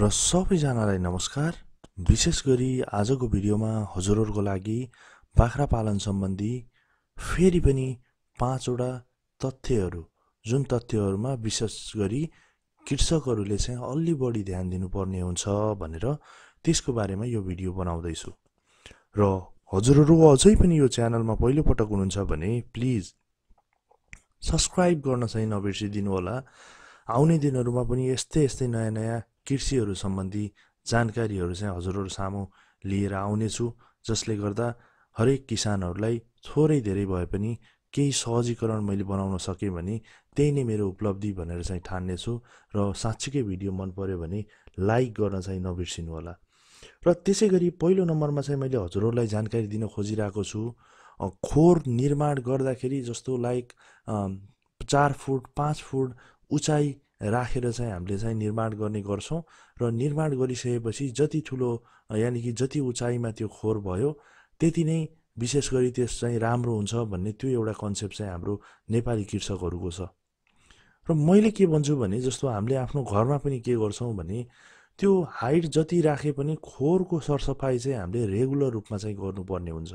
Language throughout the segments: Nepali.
र सबैजनालाई नमस्कार विशेष गरी आजको भिडियोमा हजुरहरूको लागि बाख्रा पालन सम्बन्धी फेरि पनि पाँचवटा तथ्यहरू जुन तथ्यहरूमा विशेष गरी कृषकहरूले चाहिँ अलि बढी ध्यान दिनुपर्ने हुन्छ भनेर त्यसको बारेमा यो भिडियो बनाउँदैछु र हजुरहरू अझै पनि यो च्यानलमा पहिलोपटक हुनुहुन्छ भने प्लिज सब्सक्राइब गर्न चाहिँ नबिर्सिदिनु होला आउने दिनहरूमा पनि यस्तै यस्तै नयाँ नयाँ कृषिहरू सम्बन्धी जानकारीहरू चाहिँ हजुरहरू सामु लिएर आउनेछु जसले गर्दा हरेक किसानहरूलाई थोरै धेरै भए पनि केही सहजीकरण मैले बनाउन सकेँ भने त्यही नै मेरो उपलब्धि भनेर चाहिँ ठान्नेछु र साँच्चीकै भिडियो मन पऱ्यो भने लाइक गर्न चाहिँ नबिर्सिनु होला र त्यसै गरी पहिलो नम्बरमा चाहिँ मैले हजुरहरूलाई जानकारी दिन खोजिरहेको छु खोर निर्माण गर्दाखेरि जस्तो लाइक चार फुट पाँच फुट उचाइ राखेर चाहिँ हामीले चाहिँ निर्माण गर्ने गर्छौँ र निर्माण गरिसकेपछि जति ठुलो यानि कि जति उचाइमा त्यो खोर भयो त्यति नै विशेष गरी त्यस चाहिँ राम्रो हुन्छ भन्ने त्यो एउटा कन्सेप्ट चाहिँ हाम्रो नेपाली कृषकहरूको छ र मैले के भन्छु भने जस्तो हामीले आफ्नो घरमा पनि के गर्छौँ भने त्यो हाइट जति राखे पनि खोरको सरसफाइ चाहिँ हामीले रेगुलर रूपमा चाहिँ गर्नुपर्ने हुन्छ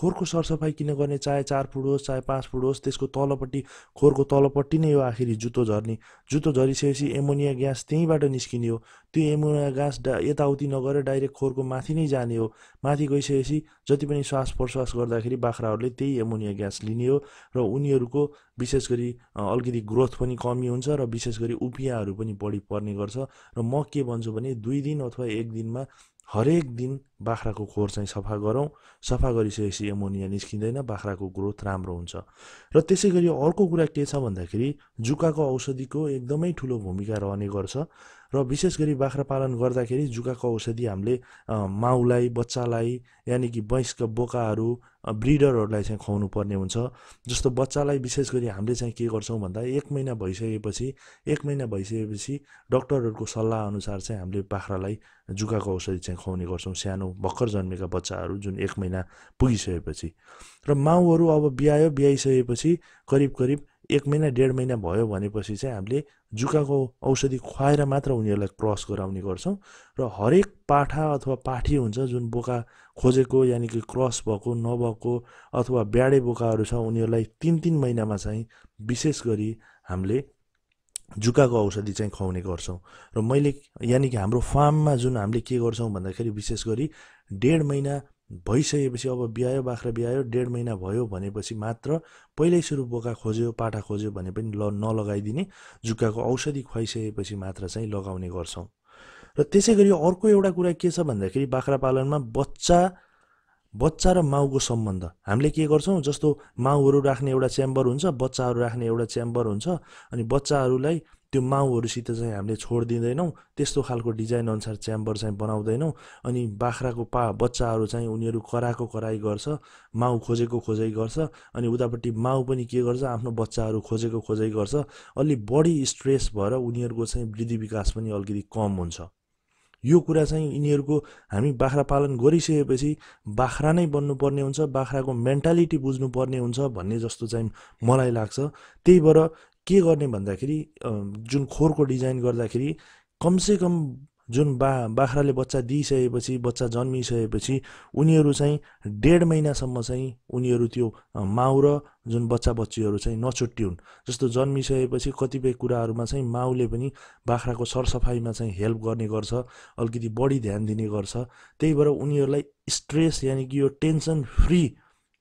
खोरको सरसफाइ किन गर्ने चाहे चार फुट होस् चाहे पाँच फुट होस् त्यसको तलपट्टि खोरको तलपट्टि नै हो आखिरी जुत्तो झर्ने जुत्तो झरिसकेपछि एमोनिया ग्यास त्यहीँबाट निस्किने हो त्यो एमोनिया ग्यास डा यताउति नगरेर डाइरेक्ट खोरको माथि नै जाने हो माथि गइसकेपछि जति पनि श्वास प्रश्वास गर्दाखेरि बाख्राहरूले त्यही एमोनिया ग्यास लिने हो र उनीहरूको विशेष गरी अलिकति ग्रोथ पनि कमी हुन्छ र विशेष गरी उपियाहरू पनि बढी पर्ने गर्छ र म के भन्छु भने दुई दिन अथवा एक दिनमा हरेक दिन बाख्राको खोर चाहिँ सफा गरौँ सफा गरिसकेपछि एमोनिया निस्किँदैन बाख्राको ग्रोथ राम्रो हुन्छ र त्यसै गरी अर्को कुरा के छ भन्दाखेरि जुकाको औषधिको एकदमै ठुलो भूमिका रहने गर्छ र विशेष गरी बाख्रा पालन गर्दाखेरि जुकाको औषधि हामीले माउलाई बच्चालाई यानि कि भैँसका बोकाहरू ब्रिडरहरूलाई चाहिँ खुवाउनु पर्ने हुन्छ जस्तो बच्चालाई विशेष गरी हामीले चाहिँ के गर्छौँ भन्दा एक महिना भइसकेपछि एक महिना भइसकेपछि डक्टरहरूको अनुसार चाहिँ हामीले बाख्रालाई जुकाको औषधि चाहिँ खुवाउने गर्छौँ सानो भर्खर जन्मेका बच्चाहरू जुन एक महिना पुगिसकेपछि र माउहरू अब बिहायो बिहाइसकेपछि करिब करिब एक महिना डेढ महिना भयो भनेपछि चाहिँ हामीले जुकाको औषधि खुवाएर मात्र उनीहरूलाई क्रस गराउने गर्छौँ र हरेक पाठा अथवा पाठी हुन्छ जुन बोका खोजेको यानि कि क्रस भएको नभएको अथवा ब्याडे बोकाहरू छ उनीहरूलाई तिन तिन महिनामा चाहिँ विशेष गरी हामीले जुकाको औषधि चाहिँ खुवाउने गर्छौँ र मैले यानि कि हाम्रो फार्ममा जुन हामीले के गर्छौँ भन्दाखेरि विशेष गरी डेढ महिना भइसकेपछि अब बिहायो बाख्रा बिहायो डेढ महिना भयो भनेपछि मात्र पहिल्यै सुरु बोका खोज्यो पाटा खोज्यो भने पनि ल नलगाइदिने जुक्काको औषधि खुवाइसकेपछि मात्र चाहिँ लगाउने गर्छौँ र त्यसै गरी अर्को एउटा कुरा के छ भन्दाखेरि बाख्रा पालनमा बच्चा बच्चा र माउको सम्बन्ध हामीले के गर्छौँ जस्तो माउहरू राख्ने एउटा च्याम्बर हुन्छ बच्चाहरू राख्ने एउटा च्याम्बर हुन्छ अनि बच्चाहरूलाई त्यो माउहरूसित चाहिँ हामीले छोडिदिँदैनौँ त्यस्तो खालको डिजाइन अनुसार च्याम्बर चाहिँ बनाउँदैनौँ अनि बाख्राको पा बच्चाहरू चाहिँ उनीहरू कराएको कराई गर्छ माउ खोजेको खोजै गर्छ अनि उतापट्टि माउ पनि के गर्छ आफ्नो बच्चाहरू खोजेको खोजै गर्छ अलि बढी स्ट्रेस भएर उनीहरूको चाहिँ वृद्धि विकास पनि अलिकति कम हुन्छ यो कुरा चाहिँ यिनीहरूको हामी बाख्रा पालन गरिसकेपछि बाख्रा नै बन्नुपर्ने हुन्छ बाख्राको मेन्टालिटी बुझ्नुपर्ने हुन्छ भन्ने जस्तो चाहिँ मलाई लाग्छ त्यही भएर के गर्ने भन्दाखेरि जुन खोरको डिजाइन गर्दाखेरि कमसेकम जुन बा बाख्राले बच्चा दिइसकेपछि बच्चा जन्मिसकेपछि उनीहरू चाहिँ डेढ महिनासम्म चाहिँ उनीहरू त्यो माउ र जुन बच्चा बच्चीहरू चाहिँ नछुट्टिउन् जस्तो जन्मिसकेपछि कतिपय कुराहरूमा चाहिँ माउले पनि बाख्राको सरसफाइमा चाहिँ हेल्प गर्ने गर्छ अलिकति बढी ध्यान दिने गर्छ त्यही भएर उनीहरूलाई स्ट्रेस यानि कि यो टेन्सन फ्री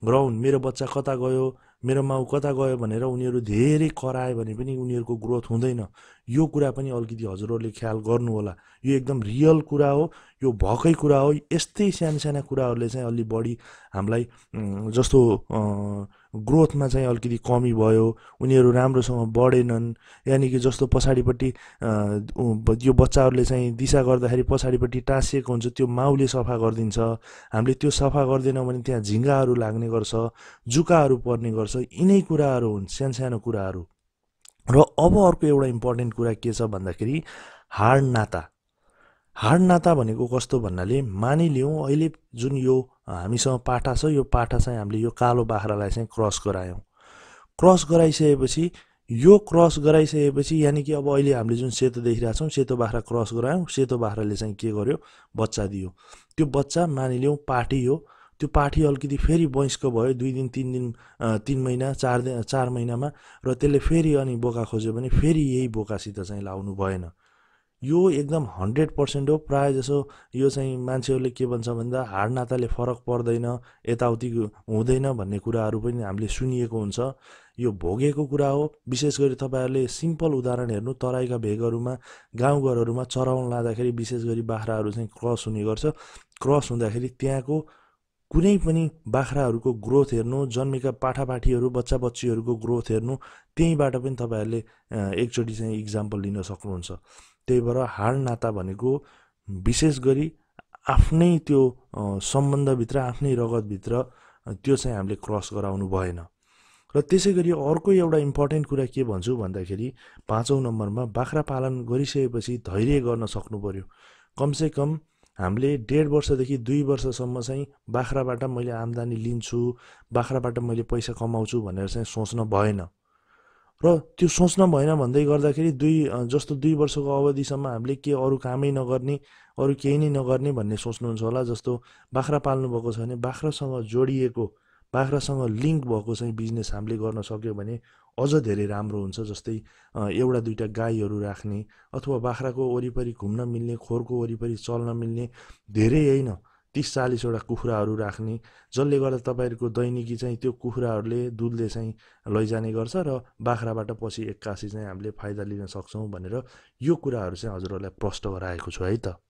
ग्राउन्ड मेरो बच्चा कता गयो मेरो माउ कता गयो भनेर उनीहरू धेरै करायो भने पनि उनीहरूको ग्रोथ हुँदैन यो कुरा पनि अलिकति हजुरहरूले ख्याल गर्नु होला यो एकदम रियल कुरा हो यो भएकै कुरा हो यस्तै सानसाना कुराहरूले चाहिँ अलि बढी हामीलाई जस्तो ग्रोथमा चाहिँ अलिकति कमी भयो उनीहरू राम्रोसँग बढेनन् यानि कि जस्तो पछाडिपट्टि यो बच्चाहरूले चाहिँ दिशा गर्दाखेरि पछाडिपट्टि टाँसिएको हुन्छ त्यो माउले सफा गरिदिन्छ हामीले त्यो सफा गर्दैनौँ भने त्यहाँ झिङ्गाहरू लाग्ने गर्छ जुकाहरू पर्ने गर्छ यिनै कुराहरू हुन् सानो सानो कुराहरू र अब अर्को एउटा इम्पोर्टेन्ट कुरा के छ भन्दाखेरि हाड नाता हाड नाता भनेको कस्तो भन्नाले मानिलिउँ अहिले जुन यो हामीसँग पाठा छ यो पाठा चाहिँ हामीले यो कालो बाख्रालाई चाहिँ क्रस गरायौँ क्रस गराइसकेपछि यो क्रस गराइसकेपछि यानि कि अब अहिले हामीले जुन सेतो देखिरहेछौँ सेतो बाख्रा क्रस गरायौँ सेतो बाख्राले चाहिँ के गर्यो बच्चा दियो त्यो बच्चा मानिलिउँ पाठी हो त्यो पाठी अलिकति फेरि वयस्क भयो दुई दिन तिन दिन तिन महिना चार दिन चार महिनामा र त्यसले फेरि अनि बोका खोज्यो भने फेरि यही बोकासित चाहिँ लाउनु भएन यो एकदम हन्ड्रेड पर्सेन्ट हो प्रायः जसो यो चाहिँ मान्छेहरूले के भन्छ भन्दा हाड नाताले फरक पर्दैन यताउति हुँदैन भन्ने कुराहरू पनि हामीले सुनिएको हुन्छ यो भोगेको कुरा हो विशेष गरी तपाईँहरूले सिम्पल उदाहरण हेर्नु तराईका भेगहरूमा गाउँघरहरूमा चराउन लाँदाखेरि विशेष गरी बाख्राहरू चाहिँ क्रस हुने गर्छ क्रस हुँदाखेरि त्यहाँको कुनै पनि बाख्राहरूको ग्रोथ हेर्नु जन्मेका पाठापाठीहरू बच्चा बच्चीहरूको ग्रोथ हेर्नु त्यहीँबाट पनि तपाईँहरूले एकचोटि चाहिँ इक्जाम्पल लिन सक्नुहुन्छ त्यही भएर हाड नाता भनेको विशेष गरी आफ्नै त्यो सम्बन्धभित्र आफ्नै रगतभित्र त्यो चाहिँ हामीले क्रस गराउनु भएन र त्यसै गरी अर्को एउटा इम्पोर्टेन्ट कुरा के भन्छु भन्दाखेरि पाँचौँ नम्बरमा बाख्रा पालन गरिसकेपछि धैर्य गर्न सक्नु पऱ्यो कमसेकम हामीले डेढ वर्षदेखि दुई वर्षसम्म चाहिँ बाख्राबाट मैले आम्दानी लिन्छु बाख्राबाट मैले पैसा कमाउँछु भनेर चाहिँ सोच्न भएन र त्यो सोच्न भएन भन्दै गर्दाखेरि दुई जस्तो दुई वर्षको अवधिसम्म हामीले के अरू कामै नगर्ने अरू केही नै नगर्ने भन्ने सोच्नुहुन्छ होला जस्तो बाख्रा पाल्नुभएको छ भने बाख्रासँग जोडिएको बाख्रासँग लिङ्क भएको चाहिँ बिजनेस हामीले गर्न सक्यो भने अझ धेरै राम्रो हुन्छ जस्तै एउटा दुइटा गाईहरू राख्ने अथवा बाख्राको वरिपरि घुम्न मिल्ने खोरको वरिपरि चल्न मिल्ने धेरै होइन तिस चालिसवटा कुखुराहरू राख्ने जसले गर्दा तपाईँहरूको दैनिकी चाहिँ त्यो कुखुराहरूले दुधले चाहिँ लैजाने गर्छ र बाख्राबाट पछि एक्कासी चाहिँ हामीले फाइदा लिन सक्छौँ भनेर यो कुराहरू चाहिँ हजुरहरूलाई प्रष्ट गराएको छु है त